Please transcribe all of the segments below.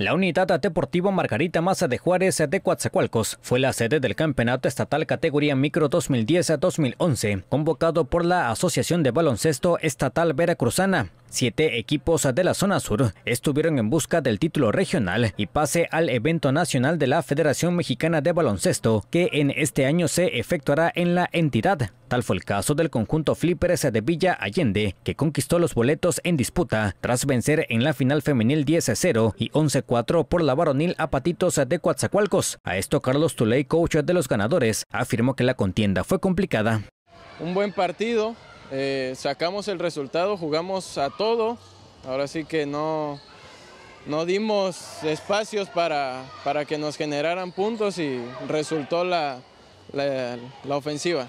La unidad deportiva Margarita Maza de Juárez de Coatzacoalcos fue la sede del campeonato estatal categoría micro 2010-2011, convocado por la Asociación de Baloncesto Estatal Veracruzana. Siete equipos de la zona sur estuvieron en busca del título regional y pase al evento nacional de la Federación Mexicana de Baloncesto, que en este año se efectuará en la entidad. Tal fue el caso del conjunto Flippers de Villa Allende, que conquistó los boletos en disputa tras vencer en la final femenil 10-0 y 11-4 por la varonil a Patitos de Coatzacoalcos. A esto Carlos Tuley, coach de los ganadores, afirmó que la contienda fue complicada. Un buen partido, eh, sacamos el resultado, jugamos a todo. Ahora sí que no, no dimos espacios para, para que nos generaran puntos y resultó la, ofensiva.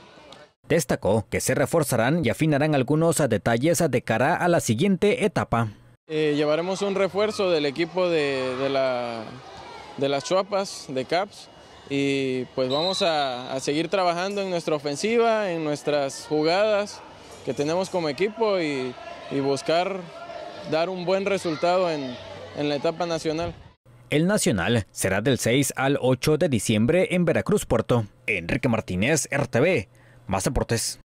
Destacó que se reforzarán y afinarán algunos detalles de cara a la siguiente etapa. Eh, llevaremos un refuerzo del equipo de, las Chuapas, de CAPS, y pues vamos a, a seguir trabajando en nuestra ofensiva, en nuestras jugadas, que tenemos como equipo y, buscar dar un buen resultado en, en la etapa nacional. El Nacional será del 6 al 8 de diciembre en Veracruz, Puerto. Enrique Martínez, RTV. Más deportes.